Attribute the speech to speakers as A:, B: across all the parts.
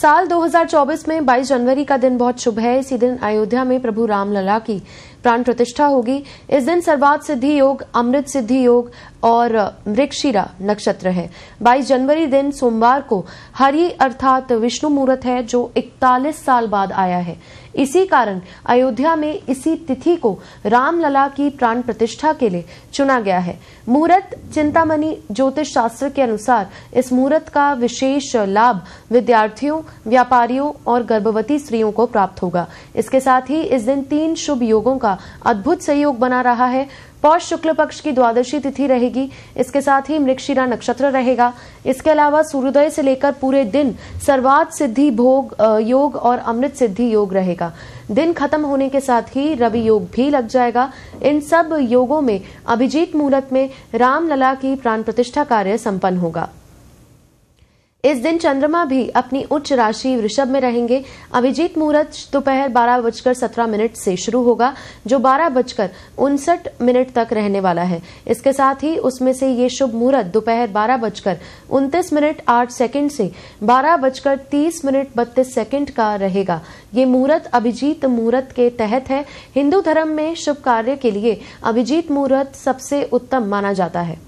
A: साल 2024 में 22 जनवरी का दिन बहुत शुभ है इसी दिन अयोध्या में प्रभु रामलला की प्राण प्रतिष्ठा होगी इस दिन सर्वात सिद्धि योग अमृत सिद्धि योग और मृक्षिरा नक्षत्र है 22 जनवरी दिन सोमवार को हरि अर्थात विष्णु मुहूर्त है जो 41 साल बाद आया है इसी कारण अयोध्या में इसी तिथि को रामलला की प्राण प्रतिष्ठा के लिए चुना गया है मुहूर्त चिंतामणि ज्योतिष शास्त्र के अनुसार इस मुहूर्त का विशेष लाभ विद्यार्थियों व्यापारियों और गर्भवती स्त्रियों को प्राप्त होगा इसके साथ ही इस दिन तीन शुभ योगों का अद्भुत सहयोग बना रहा है पौष शुक्ल पक्ष की द्वादशी तिथि रहेगी इसके साथ ही मृक्षिरा नक्षत्र रहेगा इसके अलावा सूर्योदय से लेकर पूरे दिन सर्वात सिद्धि भोग योग और अमृत सिद्धि योग रहेगा दिन खत्म होने के साथ ही रवि योग भी लग जाएगा इन सब योगों में अभिजीत मुहूर्त में रामलला की प्राण प्रतिष्ठा कार्य संपन्न होगा इस दिन चंद्रमा भी अपनी उच्च राशि वृषभ में रहेंगे अभिजीत मुहूर्त दोपहर बारह बजकर सत्रह मिनट से शुरू होगा जो बारह बजकर उनसठ मिनट तक रहने वाला है इसके साथ ही उसमें से ये शुभ मुहूर्त दोपहर बारह बजकर उनतीस मिनट आठ सेकंड से बारह बजकर तीस मिनट बत्तीस सेकंड का रहेगा ये मुहूर्त अभिजीत मुहूर्त के तहत है हिंदू धर्म में शुभ कार्य के लिए अभिजीत मुहूर्त सबसे उत्तम माना जाता है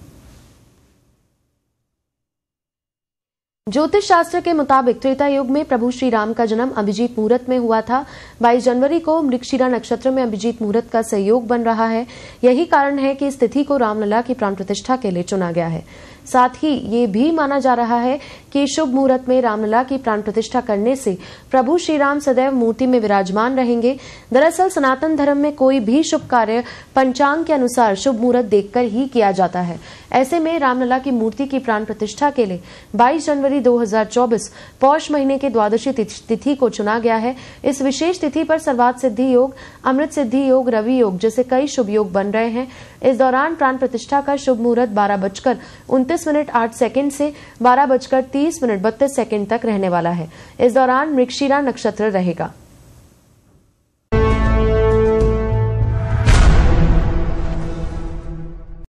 A: ज्योतिष शास्त्र के मुताबिक त्रेता युग में प्रभु श्री राम का जन्म अभिजीत मुहूर्त में हुआ था 22 जनवरी को मृक्षिरा नक्षत्र में अभिजीत मुहूर्त का सहयोग बन रहा है यही कारण है कि इस तिथि को रामलला की प्राण प्रतिष्ठा के लिए चुना गया है साथ ही ये भी माना जा रहा है कि शुभ मुहूर्त में रामलला की प्राण प्रतिष्ठा करने से प्रभु श्री राम सदैव मूर्ति में विराजमान रहेंगे दरअसल सनातन धर्म में कोई भी शुभ कार्य पंचांग के अनुसार शुभ मुहूर्त देखकर ही किया जाता है ऐसे में रामलला की मूर्ति की प्राण प्रतिष्ठा के लिए बाईस जनवरी फरवरी 2024 पौष महीने के द्वादशी तिथि को चुना गया है इस विशेष तिथि पर सर्वात सिद्धि योग अमृत सिद्धि योग रवि योग जैसे कई शुभ योग बन रहे हैं इस दौरान प्राण प्रतिष्ठा का शुभ मुहूर्त बारह बजकर उन्तीस मिनट आठ सेकंड से बारह बजकर तीस मिनट बत्तीस सेकंड तक रहने वाला है इस दौरान मृक्षीरा नक्षत्र रहेगा